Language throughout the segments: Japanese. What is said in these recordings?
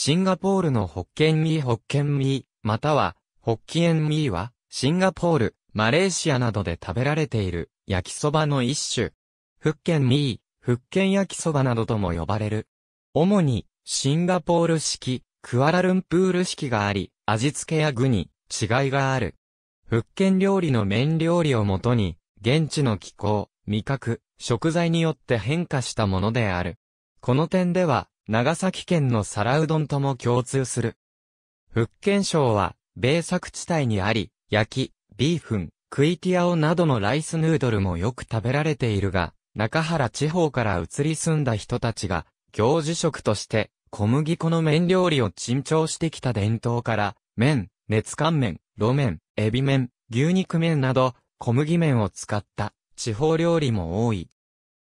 シンガポールのホッケンミーホッケンミー、または、ホッキエンミーは、シンガポール、マレーシアなどで食べられている、焼きそばの一種。ッケンミー、ッケン焼きそばなどとも呼ばれる。主に、シンガポール式、クアラルンプール式があり、味付けや具に違いがある。ッケン料理の麺料理をもとに、現地の気候、味覚、食材によって変化したものである。この点では、長崎県の皿うどんとも共通する。福建省は、米作地帯にあり、焼き、ビーフン、クイティアオなどのライスヌードルもよく食べられているが、中原地方から移り住んだ人たちが、行事食として、小麦粉の麺料理を珍重してきた伝統から、麺、熱乾麺、路麺、エビ麺、牛肉麺など、小麦麺を使った地方料理も多い。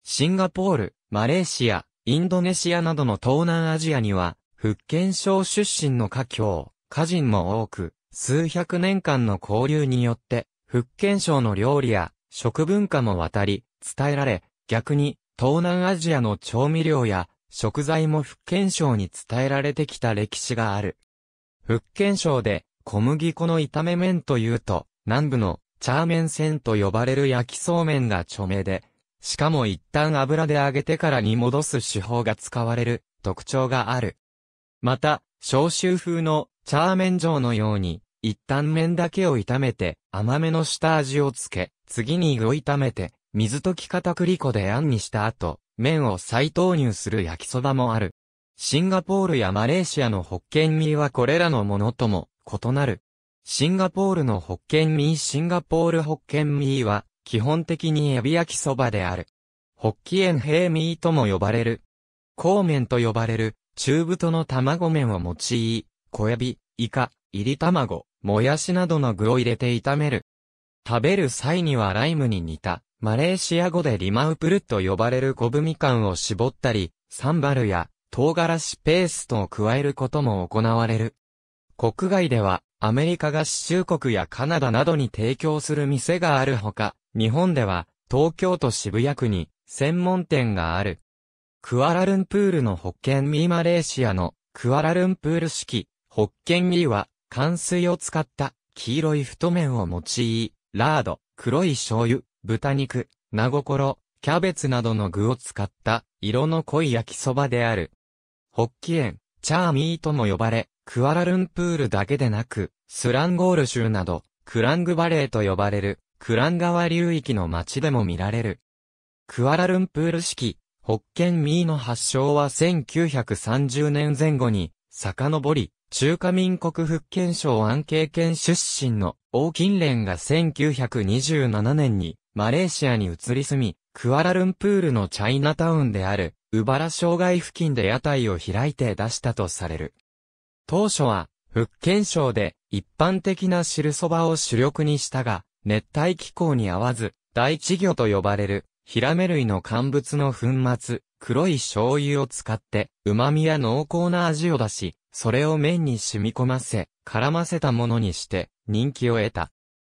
シンガポール、マレーシア、インドネシアなどの東南アジアには、福建省出身の華僑、家人も多く、数百年間の交流によって、福建省の料理や食文化も渡り、伝えられ、逆に、東南アジアの調味料や食材も福建省に伝えられてきた歴史がある。福建省で小麦粉の炒め麺というと、南部のチャーメン線と呼ばれる焼きそうめんが著名で、しかも一旦油で揚げてからに戻す手法が使われる特徴がある。また、消臭風のチャーメン状のように、一旦麺だけを炒めて、甘めの下味をつけ、次に具を炒めて、水溶き片栗粉であんにした後、麺を再投入する焼きそばもある。シンガポールやマレーシアのホッケンミーはこれらのものとも異なる。シンガポールのホッケンミーシンガポールホッケンミーは基本的にエビ焼きそばである。ホッキエンヘイミーとも呼ばれる。コーメンと呼ばれる、中太の卵麺を用い、小エビ、イカ、入り卵、もやしなどの具を入れて炒める。食べる際にはライムに似た、マレーシア語でリマウプルと呼ばれるコブみかんを絞ったり、サンバルや唐辛子ペーストを加えることも行われる。国外では、アメリカ合衆国やカナダなどに提供する店があるほか、日本では、東京都渋谷区に、専門店がある。クアラルンプールのホッケンミーマレーシアの、クアラルンプール式、ホッケンミーは、乾水を使った黄色い太麺を用い、ラード、黒い醤油、豚肉、名心、キャベツなどの具を使った色の濃い焼きそばである。ホッキエン、チャーミーとも呼ばれ、クアラルンプールだけでなく、スランゴール州など、クラングバレーと呼ばれるクラン川流域の町でも見られる。クアラルンプール式、北ッミーの発祥は1930年前後に遡り、中華民国福建省安慶県出身の王金蓮が1927年にマレーシアに移り住み、クアラルンプールのチャイナタウンである、ウバラ障害付近で屋台を開いて出したとされる。当初は、福建省で一般的な汁そばを主力にしたが、熱帯気候に合わず、大地魚と呼ばれる、ヒラメ類の乾物の粉末、黒い醤油を使って、旨味や濃厚な味を出し、それを麺に染み込ませ、絡ませたものにして、人気を得た。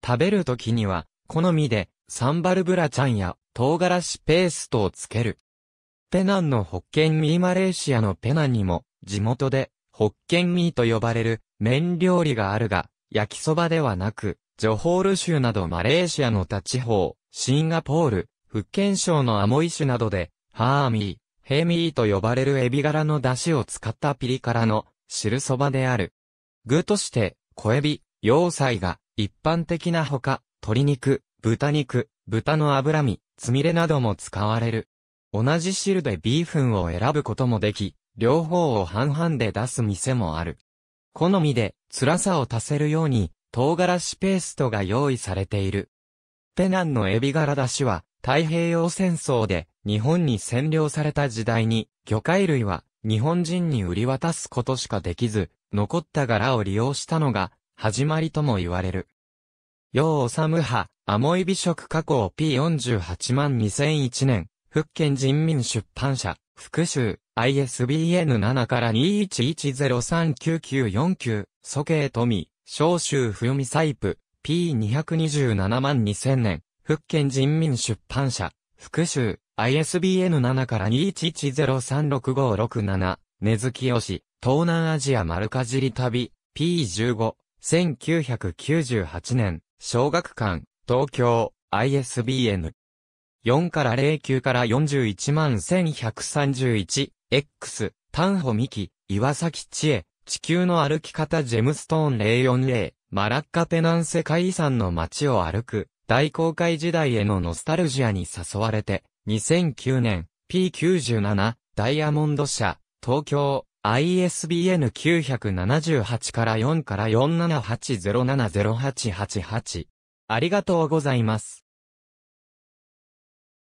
食べる時には、好みで、サンバルブラちゃんや、唐辛子ペーストをつける。ペナンのホッケンミーマレーシアのペナンにも、地元で、ホッケンミーと呼ばれる、麺料理があるが、焼きそばではなく、ジョホール州などマレーシアの他地方、シンガポール、福建省のアモイ州などで、ハーミー、ヘミーと呼ばれるエビ柄の出汁を使ったピリ辛の汁そばである。具として、小エビ、洋菜が一般的なほか、鶏肉、豚肉、豚の脂身、つみれなども使われる。同じ汁でビーフンを選ぶこともでき、両方を半々で出す店もある。好みで辛さを足せるように、唐辛子ペーストが用意されている。ペナンのエビガラ出しは、太平洋戦争で日本に占領された時代に、魚介類は日本人に売り渡すことしかできず、残った柄を利用したのが、始まりとも言われる。楊治派、アモイ美食加工 P48 万2001年、福建人民出版社、復州、ISBN7 から211039949、ート富、小州不読みサイプ、P227 万2000年、福建人民出版社、福州、ISBN 7から2 1 1 0 3 6 5 6 7根月よし、東南アジア丸かじり旅、P15、1998年、小学館、東京、ISBN。4から09から41万1131、X、丹穂美希、岩崎千恵、地球の歩き方ジェムストーン040、マラッカペナン世界遺産の街を歩く、大航海時代へのノスタルジアに誘われて、2009年、P97、ダイヤモンド社、東京、ISBN 978から4から47807088。ありがとうございます。